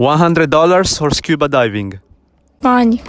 $100 for scuba diving? Money.